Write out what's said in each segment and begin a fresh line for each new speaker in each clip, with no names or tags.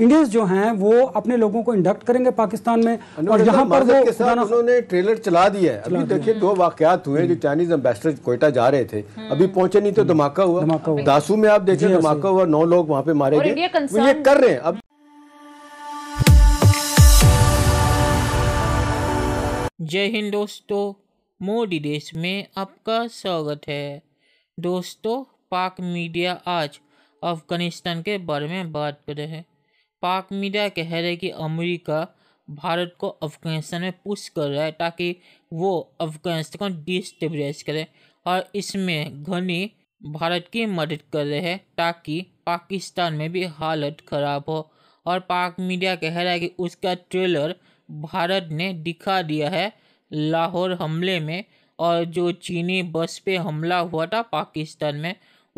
Indians जो हैं वो अपने लोगों को इंडक्ट करेंगे पाकिस्तान में और यहाँ पर वो
उन्होंने ट्रेलर चला दिया है अभी देखिए दो वाकयात हुए जो चाइनीज एम्बेसडर कोयटा जा रहे थे हम्म। अभी पहुंचे नहीं तो हम्म। धमाका हुआ धमाका हुआ दासू में आप देखिए धमाका हुआ नौ लोग वहाँ पे मारे गए ये कर रहे हैं अब
जय हिंद दोस्तों मोदी देश में आपका स्वागत है दोस्तों पाक मीडिया आज अफगानिस्तान के बारे में बात कर रहे हैं पाक मीडिया कह रहा है कि अमेरिका भारत को अफगानिस्तान में पुश कर रहा है ताकि वो अफगानिस्तान को डिस्टेबलाइज करे और इसमें घनी भारत की मदद कर रहे हैं ताकि पाकिस्तान में भी हालत ख़राब हो और पाक मीडिया कह रहा है कि उसका ट्रेलर भारत ने दिखा दिया है लाहौर हमले में और जो चीनी बस पे हमला हुआ था पाकिस्तान में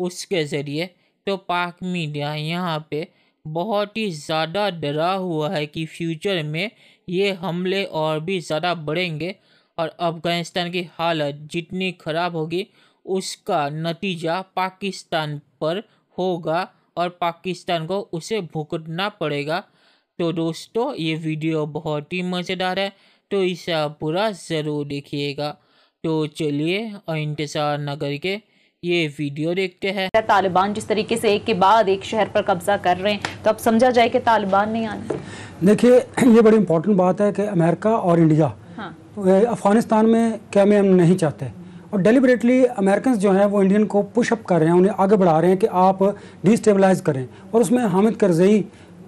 उसके ज़रिए तो पाक मीडिया यहाँ पे बहुत ही ज़्यादा डरा हुआ है कि फ्यूचर में ये हमले और भी ज़्यादा बढ़ेंगे और अफ़गानिस्तान की हालत जितनी ख़राब होगी उसका नतीजा पाकिस्तान पर होगा और पाकिस्तान को उसे भुगतना पड़ेगा तो दोस्तों ये वीडियो बहुत ही मज़ेदार है तो इसे आप पूरा ज़रूर देखिएगा तो चलिए इंतज़ार न करके ये वीडियो देखते हैं तालिबान जिस तरीके से एक के बाद एक शहर पर कब्जा कर रहे हैं तो अब समझा जाए कि तालिबान नहीं आने
देखिए ये बड़ी इंपॉर्टेंट बात है कि अमेरिका और इंडिया
हाँ। तो,
अफगानिस्तान में क्या में हम नहीं चाहते और डेलीबरेटली अमेरिकन जो हैं वो इंडियन को पुशअप कर रहे हैं उन्हें आगे बढ़ा रहे हैं कि आप डिस्टेबलाइज करें और उसमें हामिद करजई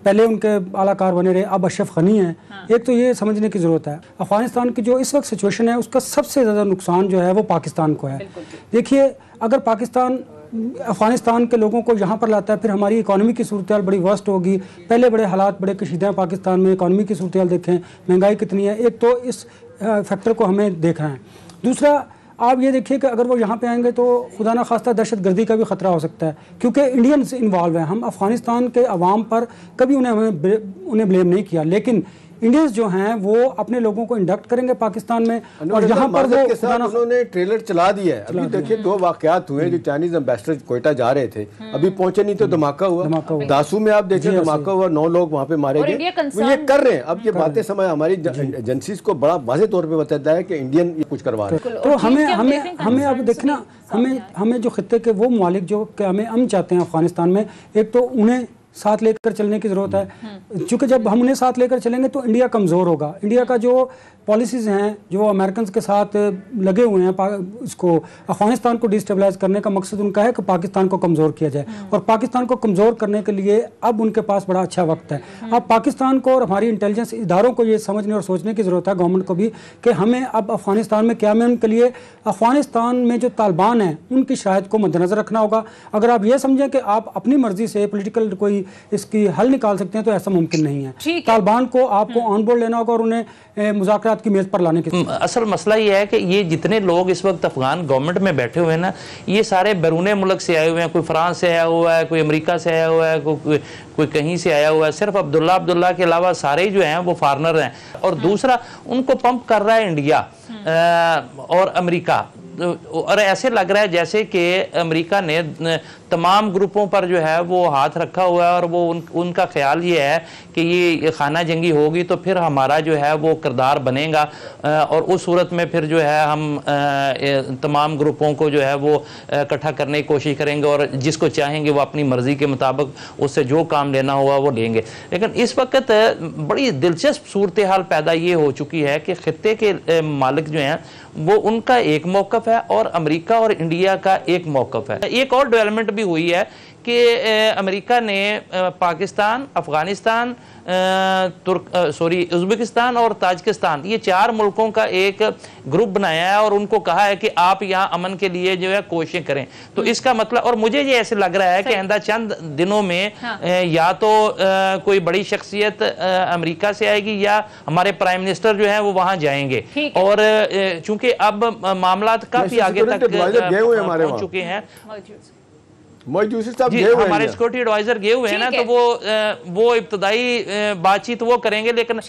पहले उनके आलाकार बने रहे अब अशरफ खनी हैं हाँ। एक तो ये समझने की ज़रूरत है अफगानिस्तान की जो इस वक्त सिचुएशन है उसका सबसे ज़्यादा नुकसान जो है वो पाकिस्तान को है देखिए अगर पाकिस्तान अफगानिस्तान के लोगों को यहाँ पर लाता है फिर हमारी इकानमी की सूरत बड़ी वर्स्ट होगी पहले बड़े हालात बड़े कशीदे हैं पाकिस्तान में इकानमी की सूरत देखें महंगाई कितनी है एक तो इस फैक्टर को हमें देखना है दूसरा आप ये देखिए कि अगर वो यहाँ पे आएंगे तो खुदा न खास्ता दहशत गर्दी का भी ख़तरा हो सकता है क्योंकि इंडियंस इन्वॉल्व हैं हम अफगानिस्तान के अवाम पर कभी उन्हें उन्हें ब्लेम नहीं किया लेकिन इंडियंस जो हैं वो अपने लोगों को इंडक्ट करेंगे पाकिस्तान में और यहाँ पर वो उन्होंने
ट्रेलर चला दिया है अभी देखिए दो वाकयात हुए जो चाइनीज एम्बेसडर कोयटा जा रहे थे हम्म। अभी पहुंचे नहीं तो हम्म। धमाका हुआ दासू में आप देखिए धमाका हुआ नौ लोग वहाँ पे मारे गए ये कर रहे हैं अब ये बातें समय हमारी एजेंसी को बड़ा वाजे तौर पर बताता
है कि इंडियन ये कुछ करवा रहे हैं तो हमें हमें हमें अब देखना हमें हमें जो खत्े के वो मालिक जो हमें अम चाहते हैं अफगानिस्तान में एक तो उन्हें साथ लेकर चलने की ज़रूरत है क्योंकि जब हम उन्हें साथ लेकर चलेंगे तो इंडिया कमज़ोर होगा इंडिया का जो पॉलिसीज़ हैं जो अमेरिकन के साथ लगे हुए हैं इसको अफगानिस्तान को डिस्टेबलाइज करने का मकसद उनका है कि पाकिस्तान को कमज़ोर किया जाए हम्म। और पाकिस्तान को कमज़ोर करने के लिए अब उनके पास बड़ा अच्छा वक्त है हम्म। अब पाकिस्तान को और हमारी इंटेलिजेंस इदारों को ये समझने और सोचने की ज़रूरत है गवर्नमेंट को भी कि हमें अब अफगानिस्तान में क्या मैं उनके लिए अफगानिस्तान में जो तालिबान हैं उनकी शायद को मद्देनज़र रखना होगा अगर आप ये समझें कि आप अपनी मर्ज़ी से पोलिटिकल कोई कोई इसकी हल निकाल सकते हैं तो ऐसा मुमकिन नहीं है तालिबान को आपको ऑन हम्म। बोर्ड लेना होगा और उन्हें मुजाकर की मेज़ पर लाने की हम्म,
असल मसला यह है कि ये जितने लोग इस वक्त अफगान गवर्नमेंट में बैठे हुए हैं ना ये सारे बैरून मुल्क से आए हुए हैं कोई फ्रांस से आया हुआ है कोई अमरीका से आया हुआ है कोई कहीं से आया हुआ है सिर्फ अब्दुल्ला अब्दुल्ला के अलावा सारे जो हैं वो फॉरनर हैं और हाँ। दूसरा उनको पंप कर रहा है इंडिया आ, हम्म। और अमेरिका तो, और ऐसे लग रहा है जैसे कि अमेरिका ने तमाम ग्रुपों पर जो है वो हाथ रखा हुआ है और वो उन उनका ख्याल ये है कि ये खाना जंगी होगी तो फिर हमारा जो है वो किरदार बनेगा और उस सूरत में फिर जो है हम तमाम ग्रुपों को जो है वो इकट्ठा करने की कोशिश करेंगे और जिसको चाहेंगे वो अपनी मर्ज़ी के मुताबिक उससे जो काम लेना होगा वो लेंगे लेकिन इस वक्त बड़ी दिलचस्प सूरत हाल पैदा ये हो चुकी है कि खत्े के मालिक जो हैं वो उनका एक मौका मौकफ है और अमेरिका और इंडिया का एक मौकफ है एक और डेवलपमेंट भी हुई है कि अमेरिका ने पाकिस्तान अफ़गानिस्तान तुर्क सॉरी उज्बेकिस्तान और ताजकिस्तान ये चार मुल्कों का एक ग्रुप बनाया है और उनको कहा है कि आप यहाँ अमन के लिए जो है कोशिशें करें तो हम्म। इसका मतलब और मुझे ये ऐसे लग रहा है कि आंदा चंद दिनों में हाँ। या तो कोई बड़ी शख्सियत अमेरिका से आएगी या हमारे प्राइम मिनिस्टर जो है वो वहाँ जाएंगे और चूंकि अब मामला काफ़ी आगे तक पहुंच चुके हैं हमारे सिक्योरिटी एडवाइजर गए हुए हैं ना है। तो वो वो इब्तदाई बातचीत वो करेंगे लेकिन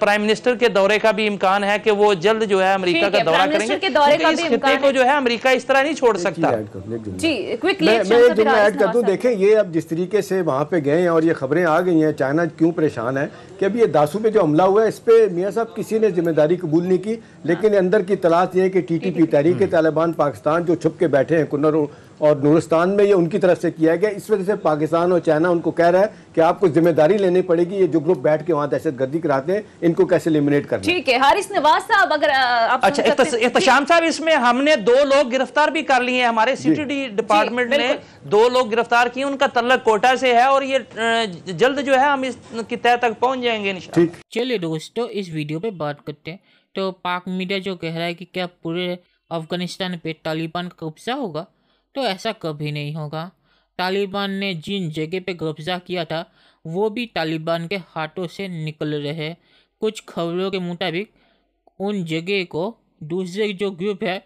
प्राइम मिनिस्टर के दौरे का भी इम्कान है कि वो जल्द जो है अमेरिका का दौरा करेंगे इस को जो है अमेरिका इस तरह नहीं छोड़ सकता
मैं ऐड कर दूँ
देखें ये अब जिस तरीके से वहाँ पे गए हैं और ये खबरें आ गई हैं चाइना क्यों परेशान है कि अभी ये दासू पे जो हमला हुआ है इस पर मियाँ साहब किसी ने जिम्मेदारी कबूल नहीं की लेकिन हाँ। अंदर की तलाश ये है कि T T P Tehrik Taliban हम्म। पाकिस्तान जो छुप के बैठे हैं कुन्नर और नूरस्तान में ये उनकी तरफ से किया गया इस वजह से पाकिस्तान और चाइना उनको कह रहा है कि आपको जिम्मेदारी लेनी पड़ेगी ये जो ग्रुप बैठ के वहाँ दहशत गर्दी कराते हैं इनको कैसे एलिमिनेट करना
ठीक है हारिस नवाज साहब अगर आप
अच्छा एहतशाम साहब इसमें हमने दो लोग गिरफ्तार भी कर लिए हमारे सिटी डिपार्टमेंट ने दो लोग गिरफ्तार किए उनका तल्लक कोटा से है और ये जल्द जो है हम इसकी
तय तक पहुँच जाएंगे चलिए दोस्तों इस वीडियो पे बात करते हैं तो पाक मीडिया जो कह रहा है कि क्या पूरे अफगानिस्तान पे तालिबान का कब्जा होगा तो ऐसा कभी नहीं होगा तालिबान ने जिन जगह पर कब्जा किया था वो भी तालिबान के हाथों से निकल रहे कुछ खबरों के मुताबिक उन जगह को दूसरे जो ग्रुप है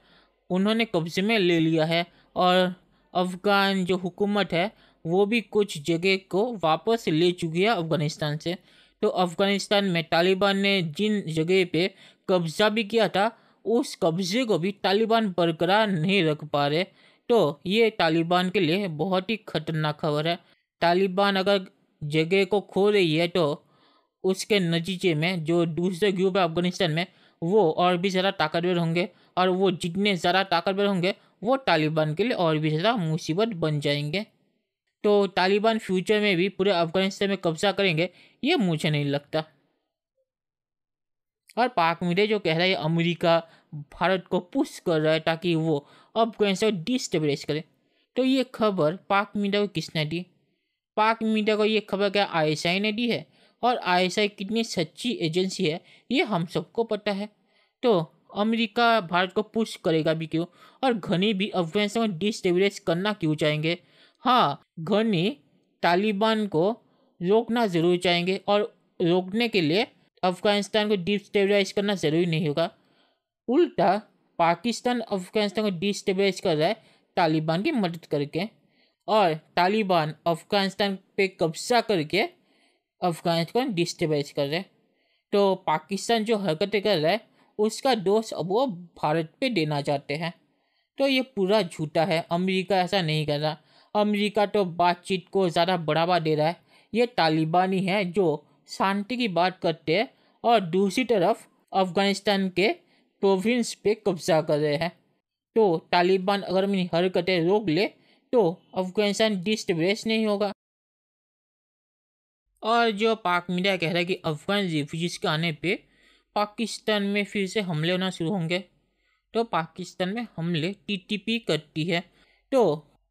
उन्होंने कब्जे में ले लिया है और अफ़गान जो हुकूमत है वो भी कुछ जगह को वापस ले चुकी है अफ़गानिस्तान से तो अफ़गानिस्तान में तालिबान ने जिन जगह पे कब्ज़ा भी किया था उस कब्ज़े को भी तालिबान बरकरार नहीं रख पा रहे तो ये तालिबान के लिए बहुत ही खतरनाक खबर है तालिबान अगर जगह को खो रही है तो उसके नतीजे में जो दूसरे ग्रुप है अफगानिस्तान में वो और भी ज़्यादा ताकतवर होंगे और वो जितने ज़्यादा ताकतवर होंगे वो तालिबान के लिए और भी ज़्यादा मुसीबत बन जाएंगे तो तालिबान फ्यूचर में भी पूरे अफगानिस्तान में कब्जा करेंगे ये मुझे नहीं लगता और पाक मीडिया जो कह रहा है अमेरिका भारत को पुश कर रहा है ताकि वो अफगानिस्तान को डिस्टेबलाइज करे तो ये खबर पाक मीडिया को किसने दी पाक मीडिया को ये खबर क्या आईएसआई ने दी है और आईएसआई कितनी सच्ची एजेंसी है ये हम सबको पता है तो अमेरिका भारत को पुश करेगा भी क्यों और घनी भी अफगानिस्तान को डिस्टेबलाइज करना क्यों चाहेंगे हाँ घनी तालिबान को रोकना ज़रूर चाहेंगे और रोकने के लिए अफगानिस्तान को डिस्टेबलाइज करना ज़रूरी नहीं होगा उल्टा पाकिस्तान अफगानिस्तान को डिस्टेबलाइज कर रहा है तालिबान की मदद करके और तालिबान अफगानिस्तान पे कब्जा करके अफगानिस्तान को डिस्टेबलाइज कर रहे हैं तो पाकिस्तान जो हरकतें कर रहा है उसका दोष अब वो भारत पे देना चाहते हैं तो ये पूरा झूठा है अमेरिका ऐसा नहीं कर रहा अमेरिका तो बातचीत को ज़्यादा बढ़ावा दे रहा है ये तालिबानी है जो शांति की बात करते हैं और दूसरी तरफ अफगानिस्तान के प्रोविंस पे कब्जा कर रहे हैं तो तालिबान अगर अपनी हरकतें रोक ले तो अफगानिस्तान डिस्टबेस नहीं होगा और जो पाक मीडिया कह रहा है कि अफगान रिफ्यूजीज के आने पे पाकिस्तान में फिर से हमले होना शुरू होंगे तो पाकिस्तान में हमले टीटीपी करती है तो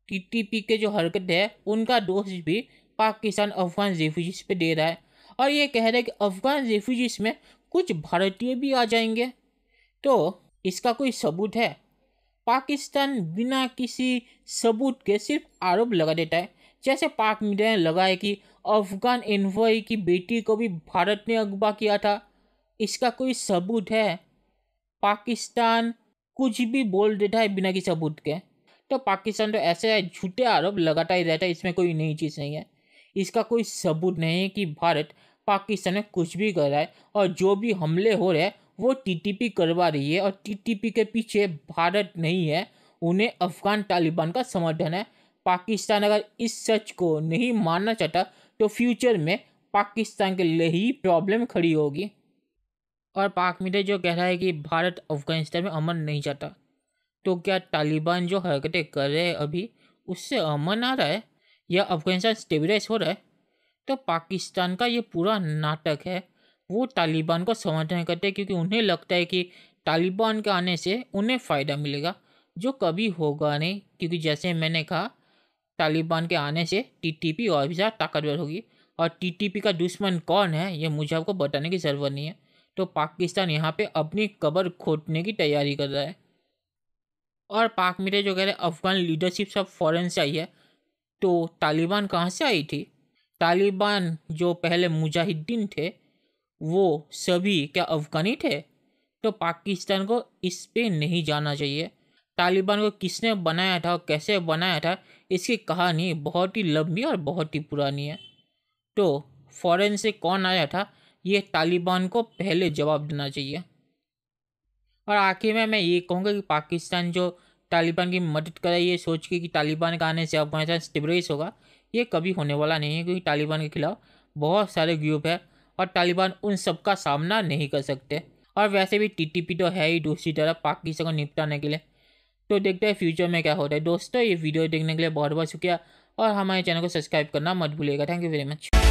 टीटीपी के जो हरकत है उनका दोष भी पाकिस्तान अफगान रिफ्यूजीज पे दे रहा है और ये कह रहे हैं कि अफ़गान रेफ्यूजीज़ में कुछ भारतीय भी आ जाएंगे तो इसका कोई सबूत है पाकिस्तान बिना किसी सबूत के सिर्फ आरोप लगा देता है जैसे पाक मीडिया ने लगा है कि अफ़गान एनवॉय की बेटी को भी भारत ने अगवा किया था इसका कोई सबूत है पाकिस्तान कुछ भी बोल देता है बिना किसी सबूत के तो पाकिस्तान तो ऐसे झूठे आरोप लगाता ही रहता है इसमें कोई नई चीज़ नहीं है इसका कोई सबूत नहीं है कि भारत पाकिस्तान में कुछ भी कर रहा है और जो भी हमले हो रहे हैं वो टीटीपी करवा रही है और टीटीपी के पीछे भारत नहीं है उन्हें अफगान तालिबान का समर्थन है पाकिस्तान अगर इस सच को नहीं मानना चाहता तो फ्यूचर में पाकिस्तान के लिए ही प्रॉब्लम खड़ी होगी और पाक मीडिया जो कह रहा है कि भारत अफगानिस्तान में अमन नहीं चाहता तो क्या तालिबान जो हरकतें कर रहे हैं अभी उससे अमन आ रहा है या अफगानिस्तान स्टेबलाइज हो रहा है तो पाकिस्तान का ये पूरा नाटक है वो तालिबान को समर्थन करते हैं क्योंकि उन्हें लगता है कि तालिबान के आने से उन्हें फ़ायदा मिलेगा जो कभी होगा नहीं क्योंकि जैसे मैंने कहा तालिबान के आने से टीटीपी और भी ज़्यादा ताकतवर होगी और टीटीपी का दुश्मन कौन है ये मुझे आपको बताने की ज़रूरत नहीं है तो पाकिस्तान यहाँ पे अपनी कबर खोदने की तैयारी कर रहा है और पाक मीडिया जो कह रहे हैं अफगान लीडरशिप सब फ़ॉरन से आई है तो तालिबान कहाँ से आई थी तालिबान जो पहले मुजाहिदीन थे वो सभी क्या अफगानी थे तो पाकिस्तान को इस पर नहीं जाना चाहिए तालिबान को किसने बनाया था और कैसे बनाया था इसकी कहानी बहुत ही लंबी और बहुत ही पुरानी है तो फॉरेन से कौन आया था ये तालिबान को पहले जवाब देना चाहिए और आखिर में मैं ये कहूँगा कि पाकिस्तान जो तालिबान की मदद करा ये सोच के कि तालिबान का आने से अफगानिस्तान स्टेबलाइज होगा ये कभी होने वाला नहीं है क्योंकि तालिबान के खिलाफ बहुत सारे ग्रुप है और तालिबान उन सब का सामना नहीं कर सकते और वैसे भी टीटीपी तो है ही दूसरी तरफ पाकिस्तान को निपटाने के लिए तो देखते हैं फ्यूचर में क्या होता है दोस्तों ये वीडियो देखने के लिए बहुत बहुत शुक्रिया और हमारे चैनल को सब्सक्राइब करना मत भूलिएगा थैंक यू वेरी मच